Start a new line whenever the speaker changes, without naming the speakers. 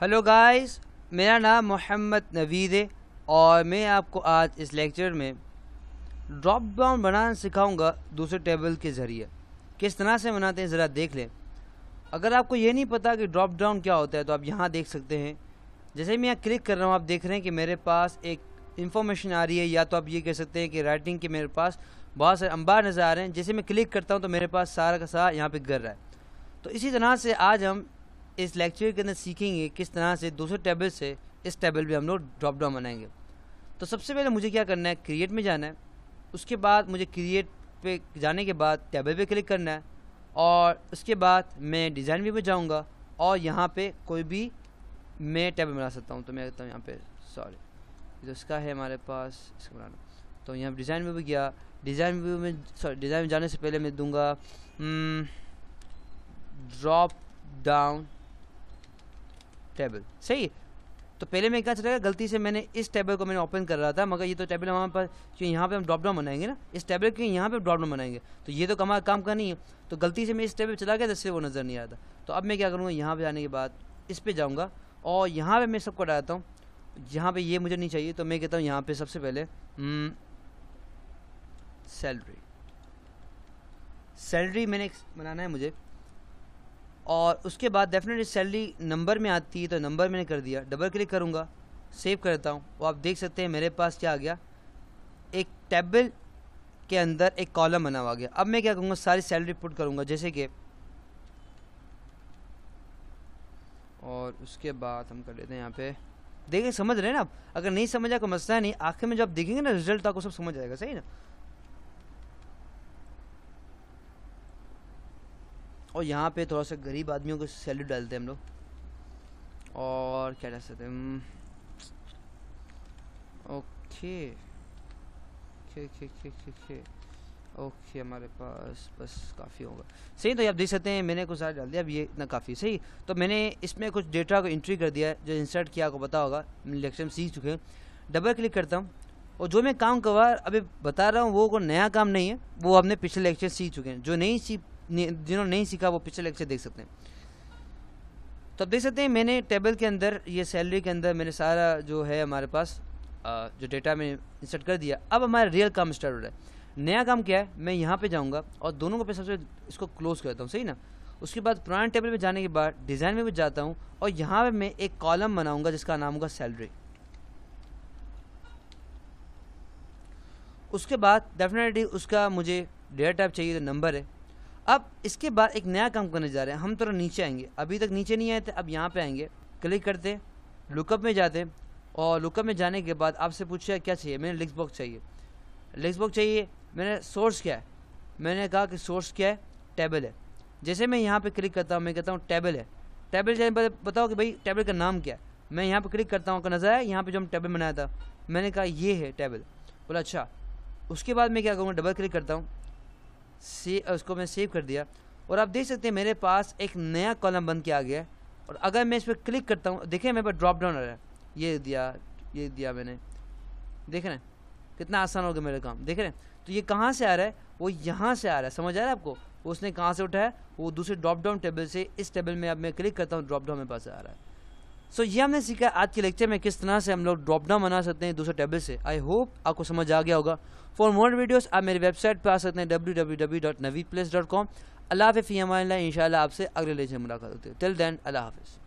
Hello guys मेरा नाम मोहम्मद नवीद है और मैं आपको आज इस लेक्चर में ड्रॉप डाउन बनाना सिखाऊंगा दूसरे टेबल के ज़रिए किस तरह से बनाते हैं ज़रा देख लें अगर आपको ये नहीं पता कि ड्रॉप डाउन क्या होता है तो आप यहाँ देख सकते हैं जैसे मैं यहाँ क्लिक कर रहा हूँ आप देख रहे हैं कि मेरे पास एक इन्फॉर्मेशन आ रही है या तो आप ये कह सकते हैं कि राइटिंग के मेरे पास बहुत सारे अंबार नज़र आ रहे हैं जैसे मैं क्लिक करता हूँ तो मेरे पास सारा का सारा यहाँ पर गिर रहा है तो इसी तरह से आज हम इस लेक्चर के अंदर सीखेंगे किस तरह से दूसरे टेबल से इस टेबल पर हम लोग ड्रॉप डाउन बनाएंगे तो सबसे पहले मुझे क्या करना है क्रिएट में जाना है उसके बाद मुझे क्रिएट पे जाने के बाद टेबल पे क्लिक करना है और उसके बाद मैं डिज़ाइन व्यू पे जाऊँगा और यहाँ पे कोई भी मैं टेबल बना सकता हूँ तो मैं कहता हूँ यहाँ पे सॉरी तो इसका है हमारे पास इसको बनाना तो यहाँ डिज़ाइन व्यू पे गया डिज़ाइन व्यू में सॉरी डिज़ाइन में जाने से पहले मैं दूंगा ड्रॉप हम्म, डाउन टेबल सही तो पहले मैं क्या चलेगा गलती से मैंने इस टेबल को मैंने ओपन कर रहा था मगर ये तो टेबल हमारे पास क्योंकि यहाँ पे हम ड्रॉप डाउन बनाएंगे ना इस टेबल के यहाँ पे ड्रॉप डाउन बनाएंगे तो ये तो हमारा काम का नहीं है तो गलती से मैं इस टेबल चला गया जिससे वो नज़र नहीं आता तो अब मैं क्या करूँगा यहाँ पर जाने के बाद इस पर जाऊँगा और यहाँ पर मैं सबको डालता हूँ जहाँ पर ये मुझे नहीं चाहिए तो मैं कहता हूँ यहाँ पर सबसे पहले सैलरी हम्म, सैलरी मैंने बनाना है मुझे और उसके बाद डेफिनेटली सैलरी नंबर में आती है तो नंबर मैंने कर दिया डबल क्लिक करूँगा सेव करता हूँ वो आप देख सकते हैं मेरे पास क्या आ गया एक टेबल के अंदर एक कॉलम बना हुआ गया अब मैं क्या करूँगा सारी सैलरी पुट करूँगा जैसे कि और उसके बाद हम कर लेते हैं यहाँ पे देखें समझ रहे हैं ना आप अगर नहीं समझा कोई मसला नहीं आखिर में जब देखेंगे ना रिजल्ट तो आपको सब समझ आएगा सही ना और यहाँ पे थोड़ा सा गरीब आदमियों को सैल्यूट डालते हैं हम लोग और क्या डाल सकते हैं हम्म। ओके खे खे खे खे खे ओके हमारे पास बस काफ़ी होगा सही तो आप देख सकते हैं मैंने कुछ सारा डाल दिया अब ये इतना काफ़ी सही तो मैंने इसमें कुछ डेटा को एंट्री कर दिया है जो इंसर्ट किया आपको पता होगा लेक्चर में सीख चुके हैं डबल क्लिक करता हूँ और जो मैं काम करवा अभी बता रहा हूँ वो कोई नया काम नहीं है वो हमने पिछले लेक्चर सीख चुके हैं जो नहीं सीख जिन्होंने नहीं सीखा वो पिछले लेक्चर देख सकते हैं तो आप देख सकते हैं मैंने टेबल के अंदर ये सैलरी के अंदर मैंने सारा जो है हमारे पास जो डेटा में इंसर्ट कर दिया अब हमारा रियल काम स्टार्ट हो रहा है नया काम क्या है मैं यहाँ पे जाऊँगा और दोनों को पे सबसे इसको क्लोज करता हूँ सही ना उसके बाद पुराने टेबल में जाने के बाद डिज़ाइन में भी जाता हूँ और यहाँ पर मैं एक कॉलम बनाऊँगा जिसका नाम होगा सैलरी उसके बाद डेफिनेटली उसका मुझे डेटा टाइप चाहिए तो नंबर है अब इसके बाद एक नया काम करने जा रहे हैं हम थोड़ा नीचे आएंगे अभी तक नीचे नहीं आए थे अब यहाँ पे आएंगे क्लिक करते लुकअप में जाते और लुकअप में जाने के बाद आपसे पूछा क्या चाहिए मैंने लिक्स बॉक्स चाहिए लिक्स बॉक्स चाहिए मैंने सोर्स क्या है मैंने कहा कि सोर्स क्या है टेबल है जैसे मैं यहाँ पर क्लिक करता हूँ मैं कहता हूँ टेबल है टेबल जाने बताओ कि भाई टेबल का नाम क्या है मैं यहाँ पर क्लिक करता हूँ आपका नज़र आया यहाँ पर जो हम टेबल बनाया था मैंने कहा ये है टेबल बोला अच्छा उसके बाद मैं क्या करूँगा डबल क्लिक करता हूँ से उसको मैं सेव कर दिया और आप देख सकते हैं मेरे पास एक नया कॉलम बन के आ गया है और अगर मैं इस पर क्लिक करता हूँ देखें मेरे पास ड्रॉप डाउन आ रहा है ये दिया ये दिया मैंने देख रहे हैं कितना आसान हो गया मेरा काम देख रहे हैं तो ये कहाँ से आ रहा है वो यहाँ से आ रहा है समझ आ रहा है आपको उसने कहाँ से उठाया वो दूसरे ड्रॉप डाउन टेबल से इस टेबल में अब मैं क्लिक करता हूँ ड्रॉप डाउन मेरे पास आ रहा है सो so, ये हमने सीखा आज के लेक्चर में किस तरह से हम लोग ड्रॉप डाउन बना सकते हैं दूसरे टेबल से आई होप आपको समझ आ गया होगा फॉर मोर वीडियोस आप मेरी वेबसाइट पर आ सकते हैं डब्ल्यू डब्ल्यू डब्ल्यू डॉट नवी प्लेस डॉट कॉम अल्लाह हाफि हमारे इन आपसे अगले लेक्चर मुलाकात होती है टिल देन अल्लाह हाफिज़